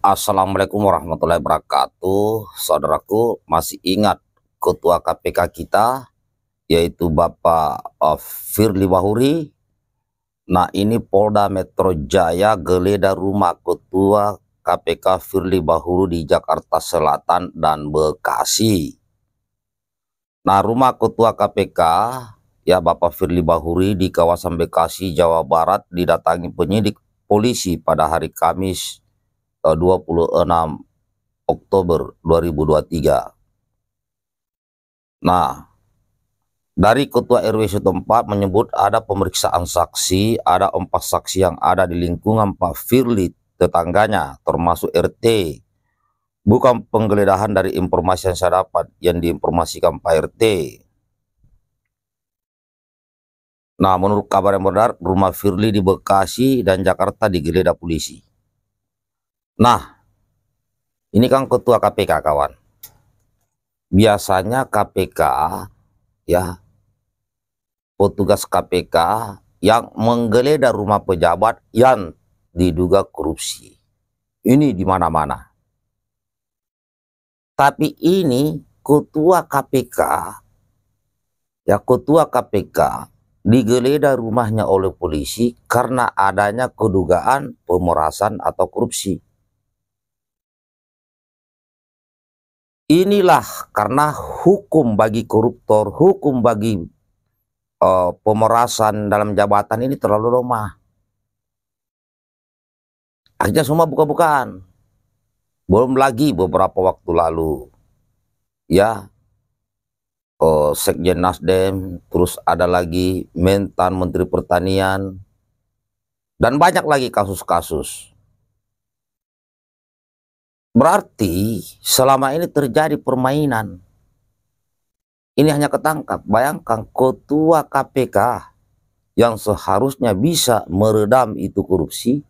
Assalamualaikum warahmatullahi wabarakatuh Saudaraku masih ingat ketua KPK kita yaitu Bapak uh, Firly Bahuri Nah ini Polda Metro Jaya geledah rumah ketua KPK Firly Bahuru di Jakarta Selatan dan Bekasi Nah rumah ketua KPK ya Bapak Firly Bahuri di kawasan Bekasi Jawa Barat didatangi penyidik polisi pada hari Kamis 26 eh, Oktober 2023. Nah, dari ketua RW setempat menyebut ada pemeriksaan saksi, ada empat saksi yang ada di lingkungan Pak Firly tetangganya termasuk RT. Bukan penggeledahan dari informasi yang saya dapat yang diinformasikan Pak RT. Nah menurut kabar yang beredar rumah Firly di Bekasi dan Jakarta digeledah polisi. Nah, ini kan ketua KPK kawan. Biasanya KPK ya petugas KPK yang menggeledah rumah pejabat yang diduga korupsi. Ini di mana-mana. Tapi ini ketua KPK ya ketua KPK digeledah rumahnya oleh polisi karena adanya kedugaan pemerasan atau korupsi. Inilah karena hukum bagi koruptor, hukum bagi uh, pemerasan dalam jabatan ini terlalu lemah. Akhirnya semua buka-bukaan. Belum lagi beberapa waktu lalu, ya, uh, Sekjen Nasdem, terus ada lagi Mentan Menteri Pertanian, dan banyak lagi kasus-kasus. Berarti selama ini terjadi permainan. Ini hanya ketangkap. Bayangkan ketua KPK yang seharusnya bisa meredam itu korupsi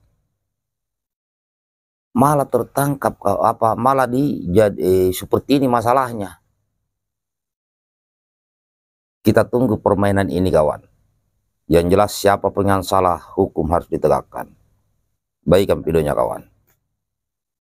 malah tertangkap apa malah di jadi eh, seperti ini masalahnya. Kita tunggu permainan ini kawan. Yang jelas siapa pengen salah hukum harus ditegakkan. Baikkan videonya kawan.